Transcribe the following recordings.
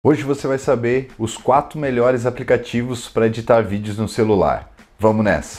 Hoje você vai saber os quatro melhores aplicativos para editar vídeos no celular. Vamos nessa!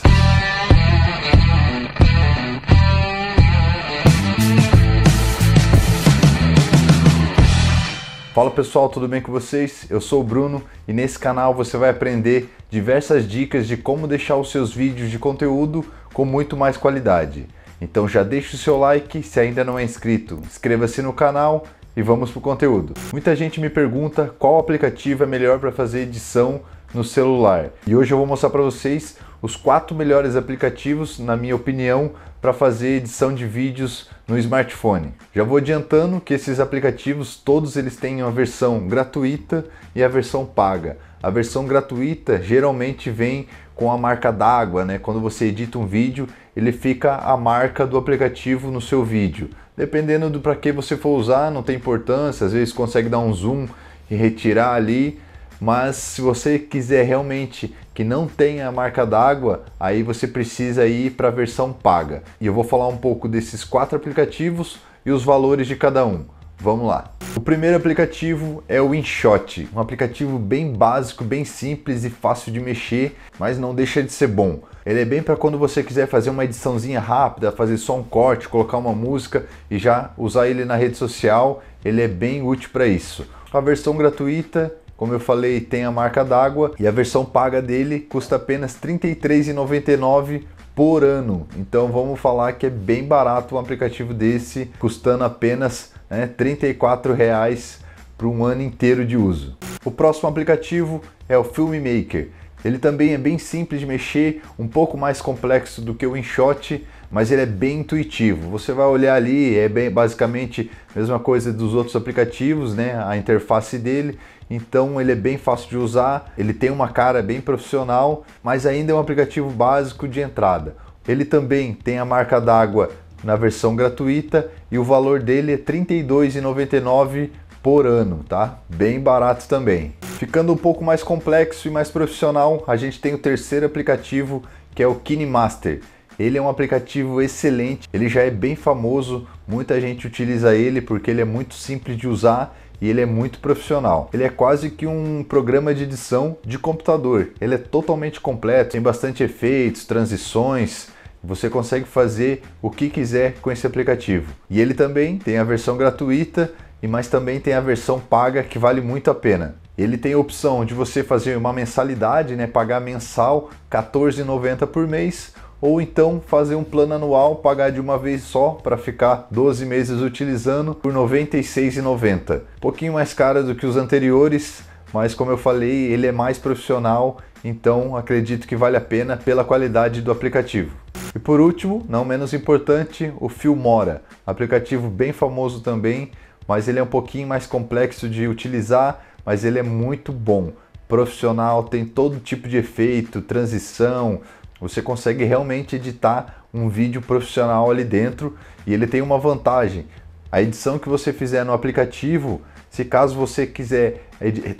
Fala pessoal, tudo bem com vocês? Eu sou o Bruno e nesse canal você vai aprender diversas dicas de como deixar os seus vídeos de conteúdo com muito mais qualidade. Então já deixa o seu like se ainda não é inscrito, inscreva-se no canal e vamos para o conteúdo. Muita gente me pergunta qual aplicativo é melhor para fazer edição no celular. E hoje eu vou mostrar para vocês os quatro melhores aplicativos, na minha opinião, para fazer edição de vídeos no smartphone. Já vou adiantando que esses aplicativos todos eles têm a versão gratuita e a versão paga. A versão gratuita geralmente vem com a marca d'água, né? Quando você edita um vídeo, ele fica a marca do aplicativo no seu vídeo. Dependendo do para que você for usar, não tem importância, às vezes consegue dar um zoom e retirar ali, mas se você quiser realmente que não tenha marca d'água, aí você precisa ir para a versão paga. E eu vou falar um pouco desses quatro aplicativos e os valores de cada um. Vamos lá. O primeiro aplicativo é o InShot, um aplicativo bem básico, bem simples e fácil de mexer, mas não deixa de ser bom. Ele é bem para quando você quiser fazer uma ediçãozinha rápida, fazer só um corte, colocar uma música e já usar ele na rede social. Ele é bem útil para isso. A versão gratuita como eu falei, tem a marca d'água e a versão paga dele custa apenas R$ 33,99 por ano. Então vamos falar que é bem barato um aplicativo desse, custando apenas né, R$ 34,00 para um ano inteiro de uso. O próximo aplicativo é o FilmMaker. Ele também é bem simples de mexer, um pouco mais complexo do que o InShot, mas ele é bem intuitivo. Você vai olhar ali, é bem, basicamente a mesma coisa dos outros aplicativos, né? A interface dele. Então ele é bem fácil de usar, ele tem uma cara bem profissional, mas ainda é um aplicativo básico de entrada. Ele também tem a marca d'água na versão gratuita e o valor dele é R$ 32,99 por ano, tá? Bem barato também. Ficando um pouco mais complexo e mais profissional, a gente tem o terceiro aplicativo que é o KineMaster. Ele é um aplicativo excelente, ele já é bem famoso, muita gente utiliza ele porque ele é muito simples de usar e ele é muito profissional. Ele é quase que um programa de edição de computador. Ele é totalmente completo, tem bastante efeitos, transições, você consegue fazer o que quiser com esse aplicativo. E ele também tem a versão gratuita e mas também tem a versão paga que vale muito a pena. Ele tem a opção de você fazer uma mensalidade, né, pagar mensal R$14,90 por mês ou então fazer um plano anual, pagar de uma vez só para ficar 12 meses utilizando por R$ 96,90. Um pouquinho mais caro do que os anteriores, mas como eu falei, ele é mais profissional, então acredito que vale a pena pela qualidade do aplicativo. E por último, não menos importante, o Filmora, aplicativo bem famoso também, mas ele é um pouquinho mais complexo de utilizar, mas ele é muito bom. Profissional, tem todo tipo de efeito, transição, você consegue realmente editar um vídeo profissional ali dentro e ele tem uma vantagem. A edição que você fizer no aplicativo, se caso você quiser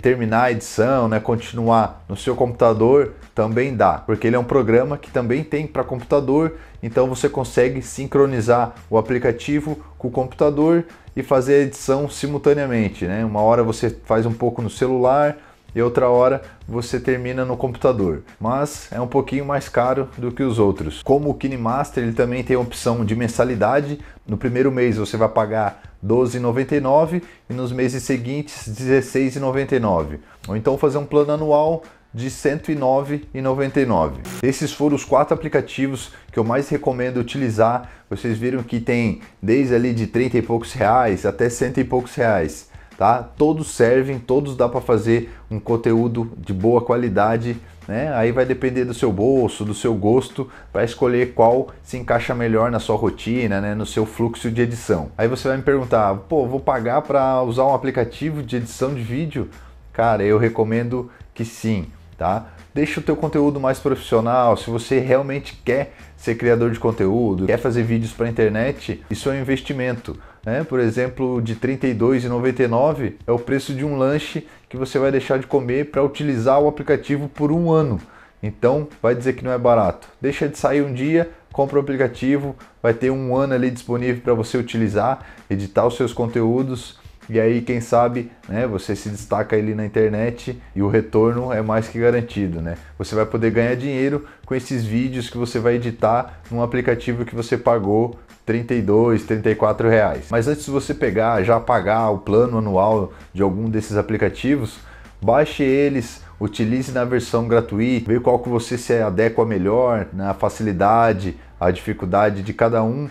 terminar a edição, né, continuar no seu computador, também dá, porque ele é um programa que também tem para computador, então você consegue sincronizar o aplicativo com o computador e fazer a edição simultaneamente, né? Uma hora você faz um pouco no celular, e outra hora você termina no computador, mas é um pouquinho mais caro do que os outros. Como o KineMaster, ele também tem a opção de mensalidade. No primeiro mês você vai pagar 12,99 e nos meses seguintes 16,99. Ou então fazer um plano anual de 109,99. Esses foram os quatro aplicativos que eu mais recomendo utilizar. Vocês viram que tem desde ali de 30 e poucos reais até cento e poucos reais tá? Todos servem, todos dá para fazer um conteúdo de boa qualidade, né? Aí vai depender do seu bolso, do seu gosto, para escolher qual se encaixa melhor na sua rotina, né? No seu fluxo de edição. Aí você vai me perguntar, pô, vou pagar para usar um aplicativo de edição de vídeo? Cara, eu recomendo que sim, tá? Deixa o teu conteúdo mais profissional. Se você realmente quer ser criador de conteúdo, quer fazer vídeos para internet, isso é um investimento. Né? Por exemplo, de R$ 32,99 é o preço de um lanche que você vai deixar de comer para utilizar o aplicativo por um ano. Então, vai dizer que não é barato. Deixa de sair um dia, compra o aplicativo, vai ter um ano ali disponível para você utilizar, editar os seus conteúdos e aí, quem sabe, né, você se destaca ali na internet e o retorno é mais que garantido, né? Você vai poder ganhar dinheiro com esses vídeos que você vai editar num aplicativo que você pagou 32, 34 reais. Mas antes de você pegar, já pagar o plano anual de algum desses aplicativos, baixe eles, utilize na versão gratuita, vê qual que você se adequa melhor, na né, facilidade, a dificuldade de cada um,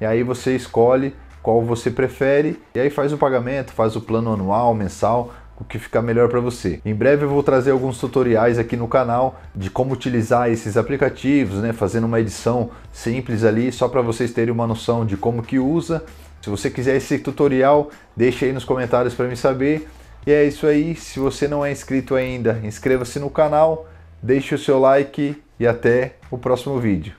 e aí você escolhe qual você prefere, e aí faz o pagamento, faz o plano anual, mensal, o que ficar melhor para você. Em breve eu vou trazer alguns tutoriais aqui no canal de como utilizar esses aplicativos, né, fazendo uma edição simples ali só para vocês terem uma noção de como que usa. Se você quiser esse tutorial, deixe aí nos comentários para me saber. E é isso aí, se você não é inscrito ainda, inscreva-se no canal, deixe o seu like e até o próximo vídeo.